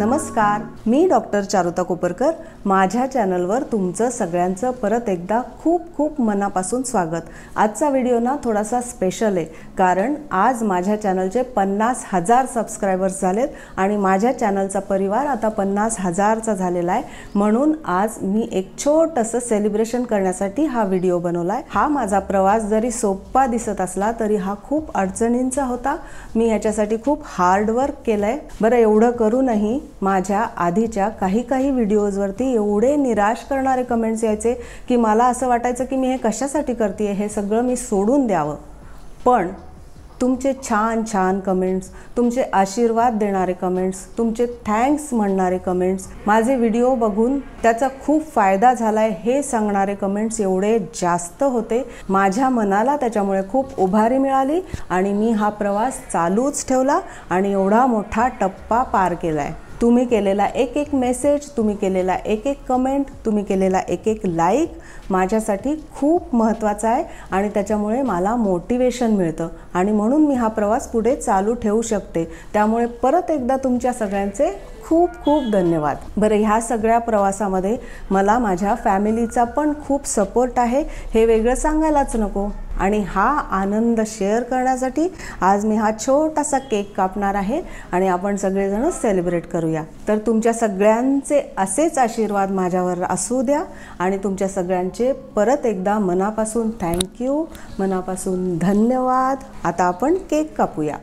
नमस्कार मी डॉक्टर चारुता कोपरकर माझ्या चॅनलवर तुमचं सगळ्यांचं परत एकदा खूप खूप मनापासून स्वागत आजचा व्हिडिओ ना थोडासा स्पेशल आहे कारण आज माझ्या चॅनलचे पन्नास हजार सबस्क्रायबर्स झालेत आणि माझ्या चॅनलचा परिवार आता पन्नास हजारचा झालेला आहे म्हणून आज मी एक छोटंसं सेलिब्रेशन करण्यासाठी हा व्हिडिओ बनवला आहे हा माझा प्रवास जरी सोपा दिसत असला तरी हा खूप अडचणींचा होता मी याच्यासाठी खूप हार्डवर्क केलं आहे बरं एवढं करूनही माझ्या आधीच्या काही काही व्हिडिओजवरती एवढे निराश करणारे कमेंट्स यायचे की मला असं वाटायचं की मी हे कशासाठी करते हे सगळं मी सोडून द्यावं पण तुमचे छान छान कमेंट्स तुमचे आशीर्वाद देणारे कमेंट्स तुमचे थँक्स म्हणणारे कमेंट्स माझे व्हिडिओ बघून त्याचा खूप फायदा झाला आहे हे सांगणारे कमेंट्स एवढे जास्त होते माझ्या मनाला त्याच्यामुळे खूप उभारी मिळाली आणि मी हा प्रवास चालूच ठेवला आणि एवढा मोठा टप्पा पार केला आहे तुम्ही केलेला एक एक मेसेज तुम्ही केलेला एक एक कमेंट तुम्ही केलेला एक एक लाईक माझ्यासाठी खूप महत्त्वाचा आहे आणि त्याच्यामुळे मला मोटिवेशन मिळतं आणि म्हणून मी हा प्रवास पुढे चालू ठेवू शकते त्यामुळे परत एकदा तुमच्या सगळ्यांचे खूप खूप धन्यवाद बरं ह्या सगळ्या प्रवासामध्ये मला माझ्या फॅमिलीचा पण खूप सपोर्ट आहे हे वेगळं सांगायलाच नको आणि हा आनंद शेअर करण्यासाठी आज मी हा छोटासा केक कापणार आहे आणि आपण सगळेजण सेलिब्रेट करूया तर तुमच्या सगळ्यांचे असेच आशीर्वाद माझ्यावर असू द्या आणि तुमच्या सगळ्यांचे परत एकदा मनापासून थँक्यू मनापासून धन्यवाद आता आपण केक कापूया